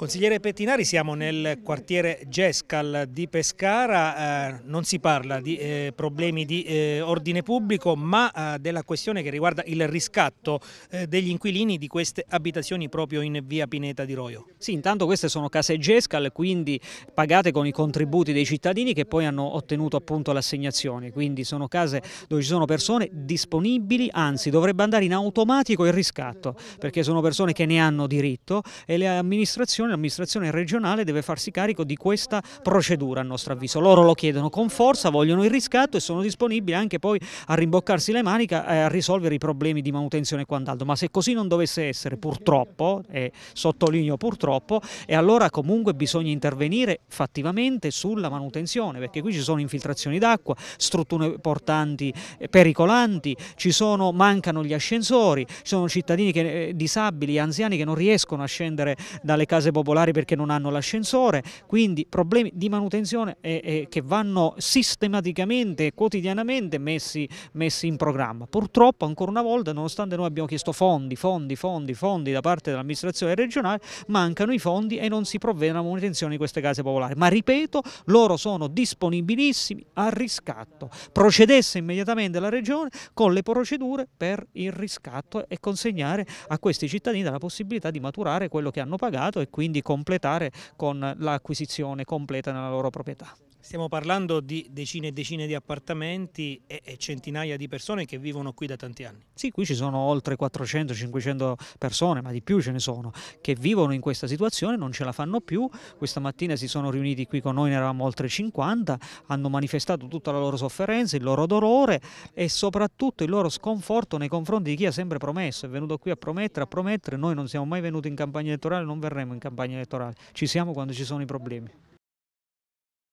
Consigliere Pettinari, siamo nel quartiere Gescal di Pescara, eh, non si parla di eh, problemi di eh, ordine pubblico ma eh, della questione che riguarda il riscatto eh, degli inquilini di queste abitazioni proprio in via Pineta di Roio. Sì, intanto queste sono case Gescal, quindi pagate con i contributi dei cittadini che poi hanno ottenuto appunto l'assegnazione, quindi sono case dove ci sono persone disponibili, anzi dovrebbe andare in automatico il riscatto perché sono persone che ne hanno diritto e le amministrazioni l'amministrazione regionale deve farsi carico di questa procedura a nostro avviso. Loro lo chiedono con forza, vogliono il riscatto e sono disponibili anche poi a rimboccarsi le maniche e eh, a risolvere i problemi di manutenzione e quant'altro, ma se così non dovesse essere purtroppo, e eh, sottolineo purtroppo, e allora comunque bisogna intervenire fattivamente sulla manutenzione, perché qui ci sono infiltrazioni d'acqua, strutture portanti eh, pericolanti, ci sono, mancano gli ascensori, ci sono cittadini che, disabili, anziani che non riescono a scendere dalle case bollette popolari perché non hanno l'ascensore, quindi problemi di manutenzione eh, eh, che vanno sistematicamente e quotidianamente messi, messi in programma. Purtroppo ancora una volta nonostante noi abbiamo chiesto fondi, fondi, fondi, fondi da parte dell'amministrazione regionale, mancano i fondi e non si provvede alla manutenzione di queste case popolari. Ma ripeto, loro sono disponibilissimi al riscatto. Procedesse immediatamente la regione con le procedure per il riscatto e consegnare a questi cittadini la possibilità di maturare quello che hanno pagato e quindi quindi completare con l'acquisizione completa nella loro proprietà. Stiamo parlando di decine e decine di appartamenti e, centinaia di persone che vivono qui da tanti anni. Sì, qui ci sono oltre 400-500 persone, ma di più ce ne sono, che vivono in questa situazione, non ce la fanno più. Questa mattina si sono riuniti qui con noi, ne eravamo oltre 50, hanno manifestato tutta la loro sofferenza, il loro dolore e soprattutto il loro sconforto nei confronti di chi ha sempre promesso. È venuto qui a promettere, a promettere, noi non siamo mai venuti in campagna elettorale, non verremo in campagna elettorale, ci siamo quando ci sono i problemi.